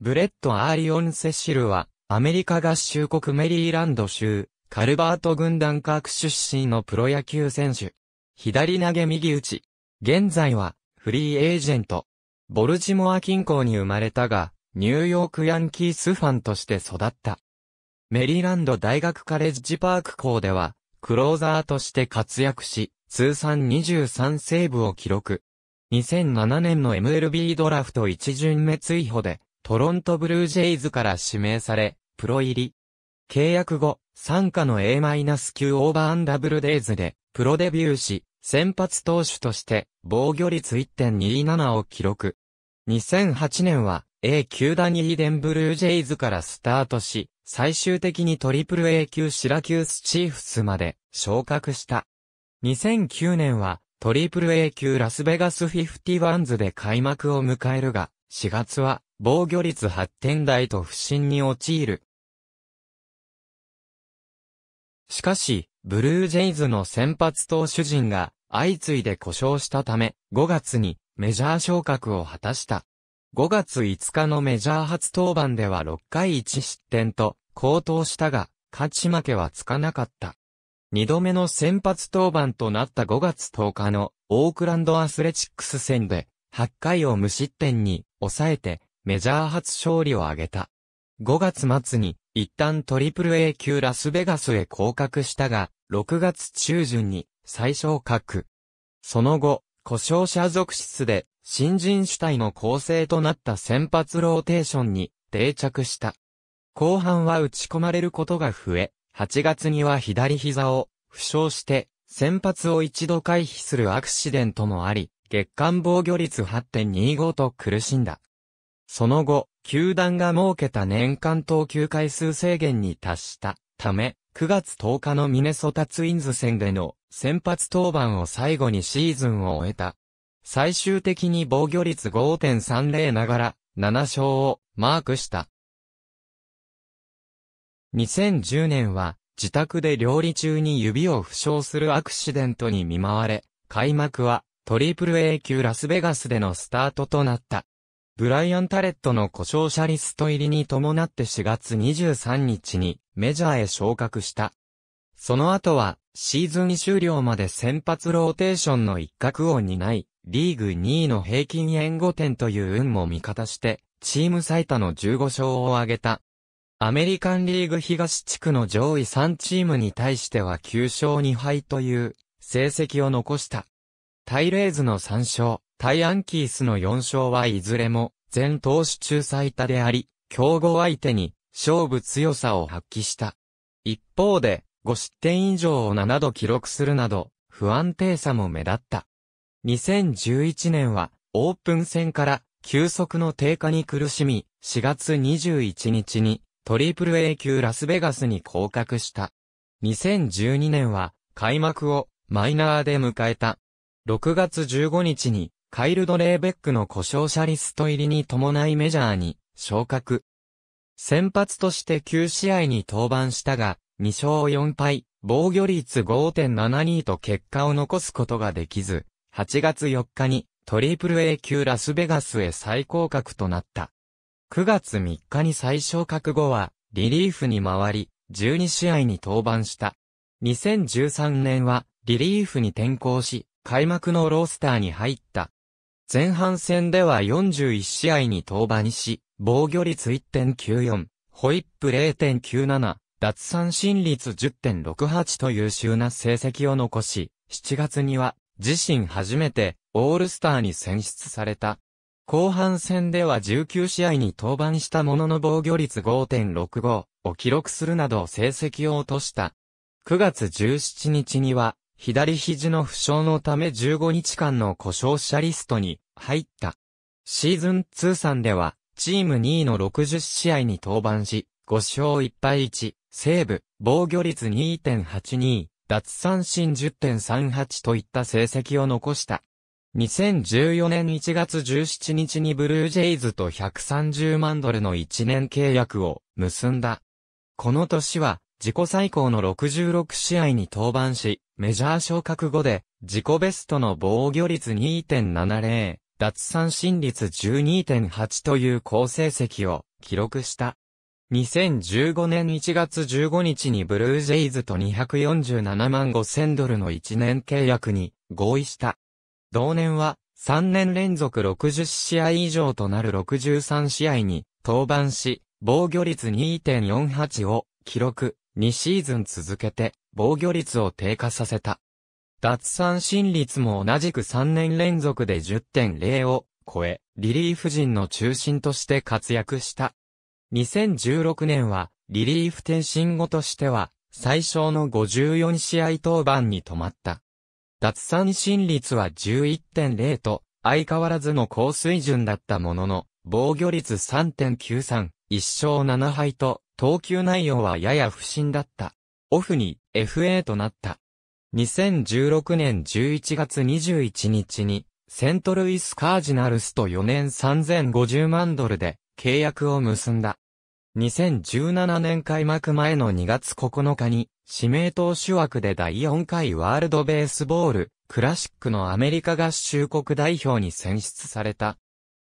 ブレット・アーリオン・セシルは、アメリカ合衆国メリーランド州、カルバート軍団各出身のプロ野球選手。左投げ右打ち。現在は、フリーエージェント。ボルジモア近郊に生まれたが、ニューヨークヤンキースファンとして育った。メリーランド大学カレッジパーク校では、クローザーとして活躍し、通算23セーブを記録。2007年の MLB ドラフト一巡目追放で、トロントブルージェイズから指名され、プロ入り。契約後、参加の A-9 オーバーダブルデイズで、プロデビューし、先発投手として、防御率1.27を記録。2008年は、A 級ダニーデンブルージェイズからスタートし、最終的にトリプル A 級シラキュースチーフスまで昇格した。2009年はトリプル A 級ラスベガスフィフティワンズで開幕を迎えるが、4月は防御率8点台と不振に陥る。しかし、ブルージェイズの先発投手陣が相次いで故障したため、5月にメジャー昇格を果たした。5月5日のメジャー初登板では6回1失点と高騰したが、勝ち負けはつかなかった。2度目の先発登板となった5月10日のオークランドアスレチックス戦で8回を無失点に抑えてメジャー初勝利を挙げた。5月末に一旦 AAA 級ラスベガスへ降格したが、6月中旬に最小格。その後、故障者続出で新人主体の構成となった先発ローテーションに定着した。後半は打ち込まれることが増え、8月には左膝を負傷して先発を一度回避するアクシデントもあり、月間防御率8.25と苦しんだ。その後、球団が設けた年間投球回数制限に達したため、9月10日のミネソタツインズ戦での先発登板を最後にシーズンを終えた。最終的に防御率5.30ながら7勝をマークした。2010年は自宅で料理中に指を負傷するアクシデントに見舞われ、開幕はトリプル A 級ラスベガスでのスタートとなった。ブライアン・タレットの故障者リスト入りに伴って4月23日にメジャーへ昇格した。その後はシーズン終了まで先発ローテーションの一角を担い、リーグ2位の平均援護点という運も味方して、チーム最多の15勝を挙げた。アメリカンリーグ東地区の上位3チームに対しては9勝2敗という成績を残した。タイレーズの3勝、イアンキースの4勝はいずれも、全投手中最多であり、競合相手に、勝負強さを発揮した。一方で、5失点以上を7度記録するなど、不安定さも目立った。2011年は、オープン戦から、急速の低下に苦しみ、4月21日に、トリプル A 級ラスベガスに降格した。2012年は、開幕を、マイナーで迎えた。6月15日に、カイルド・レーベックの故障者リスト入りに伴いメジャーに昇格。先発として9試合に登板したが、2勝4敗、防御率5.72と結果を残すことができず、8月4日にトリプル A 級ラスベガスへ再降格となった。9月3日に再昇格後は、リリーフに回り、12試合に登板した。2013年は、リリーフに転向し、開幕のロースターに入った。前半戦では41試合に登板し、防御率1.94、ホイップ0.97、奪三振率10.68と優秀な成績を残し、7月には自身初めてオールスターに選出された。後半戦では19試合に登板したものの防御率5.65を記録するなど成績を落とした。9月17日には左肘の負傷のため15日間の故障者リストに入った。シーズン通算では、チーム2位の60試合に登板し、5勝1敗1、セーブ、防御率2.82、奪三振10.38といった成績を残した。2014年1月17日にブルージェイズと130万ドルの1年契約を結んだ。この年は自己最高の66試合に登板し、メジャー昇格後で自己ベストの防御率2.70、奪三振率12.8という好成績を記録した。2015年1月15日にブルージェイズと247万5000ドルの1年契約に合意した。同年は3年連続60試合以上となる63試合に登板し、防御率2.48を記録、2シーズン続けて防御率を低下させた。脱三振率も同じく3年連続で10.0を超え、リリーフ陣の中心として活躍した。2016年は、リリーフ転身後としては、最小の54試合登板に止まった。脱三振率は11.0と、相変わらずの高水準だったものの、防御率3.93、1勝7敗と、投球内容はやや不振だった。オフに FA となった。2016年11月21日に、セントルイスカージナルスと4年3050万ドルで契約を結んだ。2017年開幕前の2月9日に、指名投手枠で第4回ワールドベースボール、クラシックのアメリカ合衆国代表に選出された。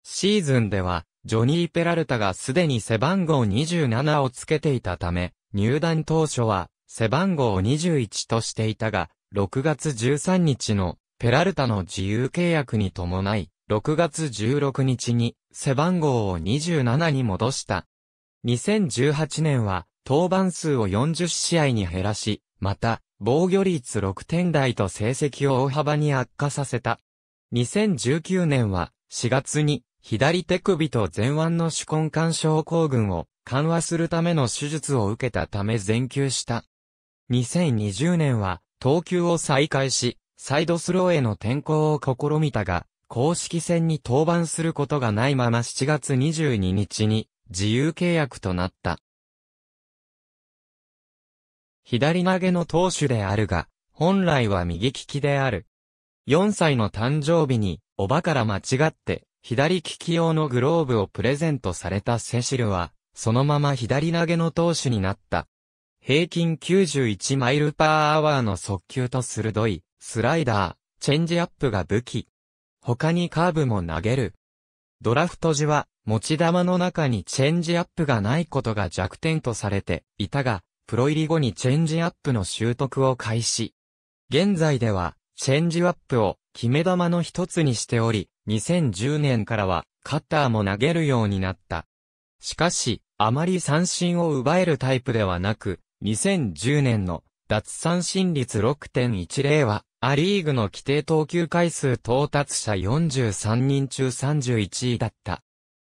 シーズンでは、ジョニー・ペラルタがすでに背番号27をつけていたため、入団当初は背番号21としていたが、6月13日のペラルタの自由契約に伴い、6月16日に背番号を27に戻した。2018年は登板数を40試合に減らし、また防御率6点台と成績を大幅に悪化させた。2019年は4月に左手首と前腕の手根管症候群を緩和するための手術を受けたため全休した。2020年は、投球を再開し、サイドスローへの転向を試みたが、公式戦に登板することがないまま7月22日に自由契約となった。左投げの投手であるが、本来は右利きである。4歳の誕生日に、おばから間違って、左利き用のグローブをプレゼントされたセシルは、そのまま左投げの投手になった。平均91マイルパーアワーの速球と鋭い、スライダー、チェンジアップが武器。他にカーブも投げる。ドラフト時は、持ち球の中にチェンジアップがないことが弱点とされていたが、プロ入り後にチェンジアップの習得を開始。現在では、チェンジアップを決め球の一つにしており、2010年からはカッターも投げるようになった。しかし、あまり三振を奪えるタイプではなく、2010年の奪三振率6.10は、アリーグの規定投球回数到達者43人中31位だった。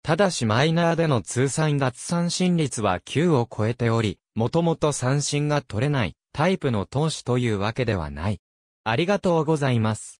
ただしマイナーでの通算奪三振率は9を超えており、もともと三振が取れないタイプの投手というわけではない。ありがとうございます。